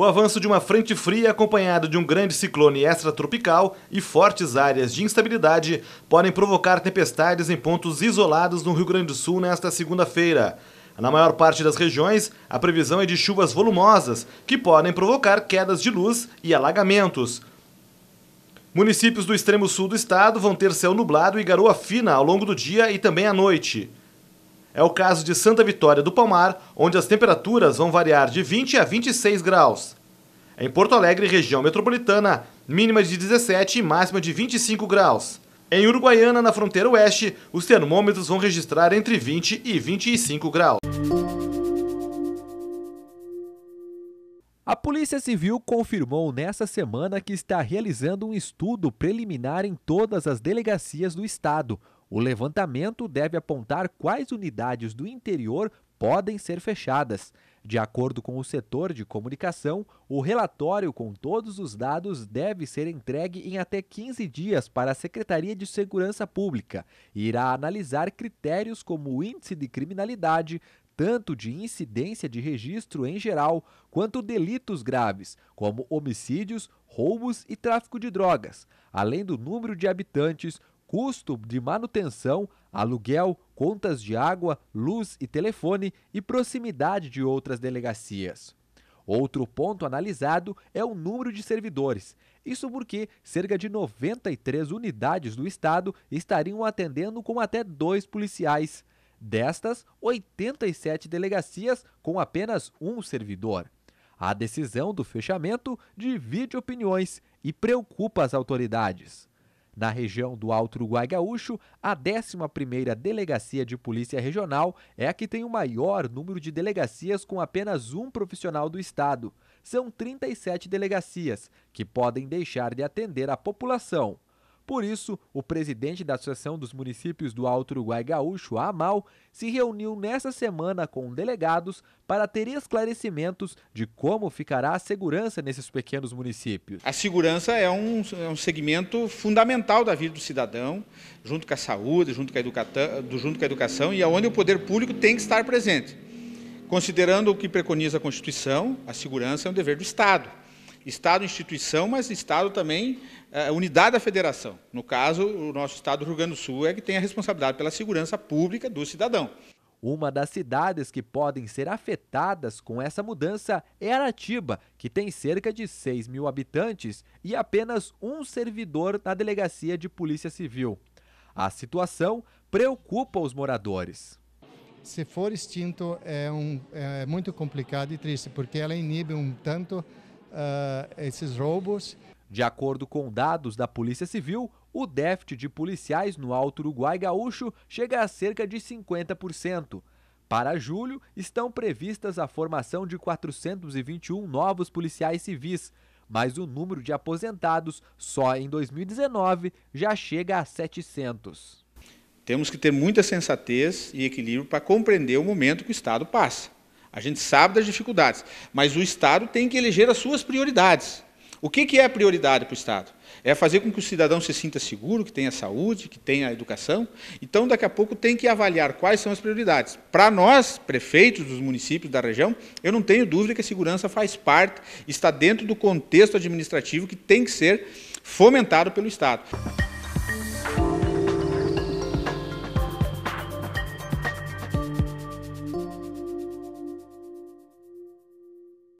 O avanço de uma frente fria acompanhado de um grande ciclone extratropical e fortes áreas de instabilidade podem provocar tempestades em pontos isolados no Rio Grande do Sul nesta segunda-feira. Na maior parte das regiões, a previsão é de chuvas volumosas, que podem provocar quedas de luz e alagamentos. Municípios do extremo sul do estado vão ter céu nublado e garoa fina ao longo do dia e também à noite. É o caso de Santa Vitória do Palmar, onde as temperaturas vão variar de 20 a 26 graus. Em Porto Alegre, região metropolitana, mínima de 17 e máxima de 25 graus. Em Uruguaiana, na fronteira oeste, os termômetros vão registrar entre 20 e 25 graus. A Polícia Civil confirmou nesta semana que está realizando um estudo preliminar em todas as delegacias do estado o levantamento deve apontar quais unidades do interior podem ser fechadas. De acordo com o setor de comunicação, o relatório com todos os dados deve ser entregue em até 15 dias para a Secretaria de Segurança Pública e irá analisar critérios como o índice de criminalidade, tanto de incidência de registro em geral, quanto delitos graves, como homicídios, roubos e tráfico de drogas, além do número de habitantes, custo de manutenção, aluguel, contas de água, luz e telefone e proximidade de outras delegacias. Outro ponto analisado é o número de servidores. Isso porque cerca de 93 unidades do estado estariam atendendo com até dois policiais. Destas, 87 delegacias com apenas um servidor. A decisão do fechamento divide opiniões e preocupa as autoridades. Na região do Alto Uruguai Gaúcho, a 11ª Delegacia de Polícia Regional é a que tem o maior número de delegacias com apenas um profissional do estado. São 37 delegacias que podem deixar de atender a população por isso, o presidente da Associação dos Municípios do Alto Uruguai Gaúcho, a AMAL, se reuniu nesta semana com delegados para ter esclarecimentos de como ficará a segurança nesses pequenos municípios. A segurança é um, é um segmento fundamental da vida do cidadão, junto com a saúde, junto com a, junto com a educação e aonde é o poder público tem que estar presente. Considerando o que preconiza a Constituição, a segurança é um dever do Estado. Estado-instituição, mas Estado também, é, unidade da federação. No caso, o nosso Estado do Rio Grande do Sul é que tem a responsabilidade pela segurança pública do cidadão. Uma das cidades que podem ser afetadas com essa mudança é Aratiba, que tem cerca de 6 mil habitantes e apenas um servidor na delegacia de polícia civil. A situação preocupa os moradores. Se for extinto, é, um, é muito complicado e triste, porque ela inibe um tanto uh, esses roubos. De acordo com dados da Polícia Civil, o déficit de policiais no Alto Uruguai Gaúcho chega a cerca de 50%. Para julho, estão previstas a formação de 421 novos policiais civis, mas o número de aposentados só em 2019 já chega a 700. Temos que ter muita sensatez e equilíbrio para compreender o momento que o Estado passa. A gente sabe das dificuldades, mas o Estado tem que eleger as suas prioridades. O que, que é a prioridade para o Estado? É fazer com que o cidadão se sinta seguro, que tenha saúde, que tenha educação. Então, daqui a pouco, tem que avaliar quais são as prioridades. Para nós, prefeitos dos municípios da região, eu não tenho dúvida que a segurança faz parte, está dentro do contexto administrativo que tem que ser fomentado pelo Estado.